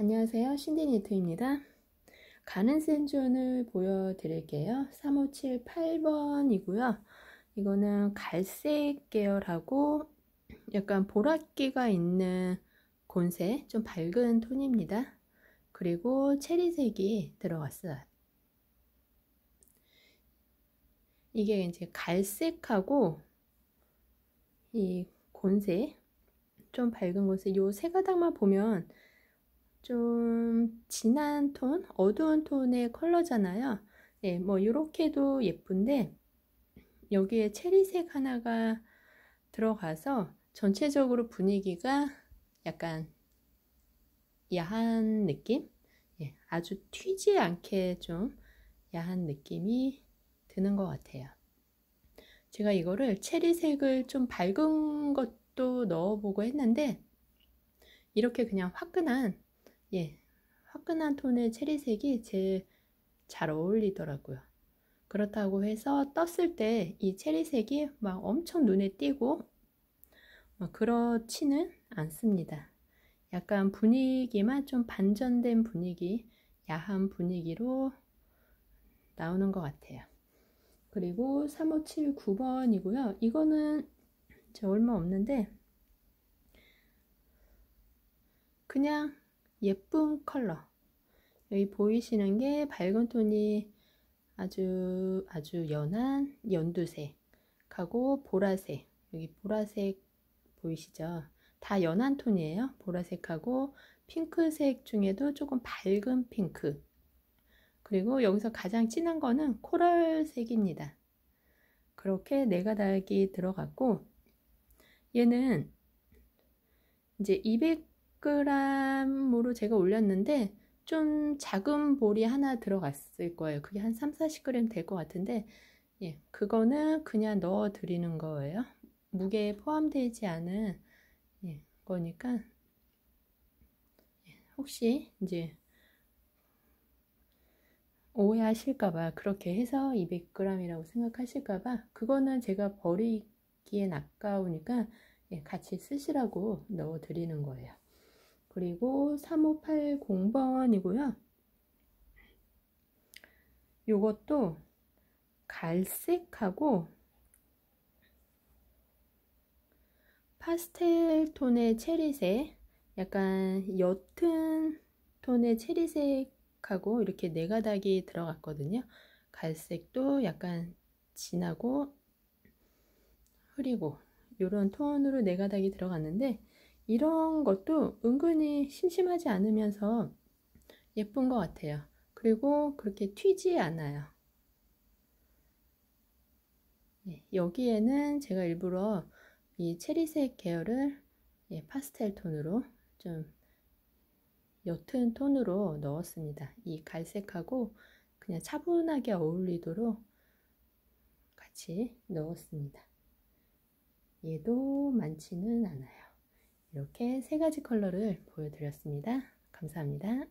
안녕하세요. 신디니트입니다. 가는 센존을 보여드릴게요. 3578번이고요. 이거는 갈색 계열하고 약간 보랏기가 있는 곤세좀 밝은 톤입니다. 그리고 체리색이 들어갔어요. 이게 이제 갈색하고 이곤세좀 밝은 곤세요 세 가닥만 보면 좀 진한 톤, 어두운 톤의 컬러잖아요. 네, 뭐 이렇게도 예쁜데 여기에 체리색 하나가 들어가서 전체적으로 분위기가 약간 야한 느낌? 예, 아주 튀지 않게 좀 야한 느낌이 드는 것 같아요. 제가 이거를 체리색을 좀 밝은 것도 넣어보고 했는데 이렇게 그냥 화끈한 예, 화끈한 톤의 체리색이 제일 잘 어울리더라고요. 그렇다고 해서 떴을 때 이 체리색이 막 엄청 눈에 띄고 뭐 그렇지는 않습니다. 약간 분위기만 좀 반전된 분위기, 야한 분위기로 나오는 것 같아요. 그리고 3579번이고요. 이거는 제 얼마 없는데 그냥 예쁜 컬러 여기 보이시는 게 밝은 톤이 아주 아주 연한 연두색하고 보라색 여기 보라색 보이시죠? 다 연한 톤이에요. 보라색하고 핑크색 중에도 조금 밝은 핑크 그리고 여기서 가장 진한 거는 코랄색입니다. 그렇게 네가 닥이 들어갔고 얘는 이제 200 10g으로 0 제가 올렸는데 좀 작은 볼이 하나 들어갔을 거예요. 그게 한 3, 40g 될 것 같은데 예, 그거는 그냥 넣어 드리는 거예요. 무게에 포함되지 않은 예, 거니까 예, 혹시 이제 오해하실까봐 그렇게 해서 200g이라고 생각하실까봐 그거는 제가 버리기엔 아까우니까 예, 같이 쓰시라고 넣어 드리는 거예요. 그리고 3580번이고요. 요것도 갈색하고 파스텔 톤의 체리색, 약간 옅은 톤의 체리색하고 이렇게 네 가닥이 들어갔거든요. 갈색도 약간 진하고 흐리고 이런 톤으로 네 가닥이 들어갔는데 이런 것도 은근히 심심하지 않으면서 예쁜 것 같아요. 그리고 그렇게 튀지 않아요. 예, 여기에는 제가 일부러 이 체리색 계열을 예, 파스텔 톤으로 좀 옅은 톤으로 넣었습니다. 이 갈색하고 그냥 차분하게 어울리도록 같이 넣었습니다. 얘도 많지는 않아요. 이렇게 세 가지 컬러를 보여드렸습니다. 감사합니다.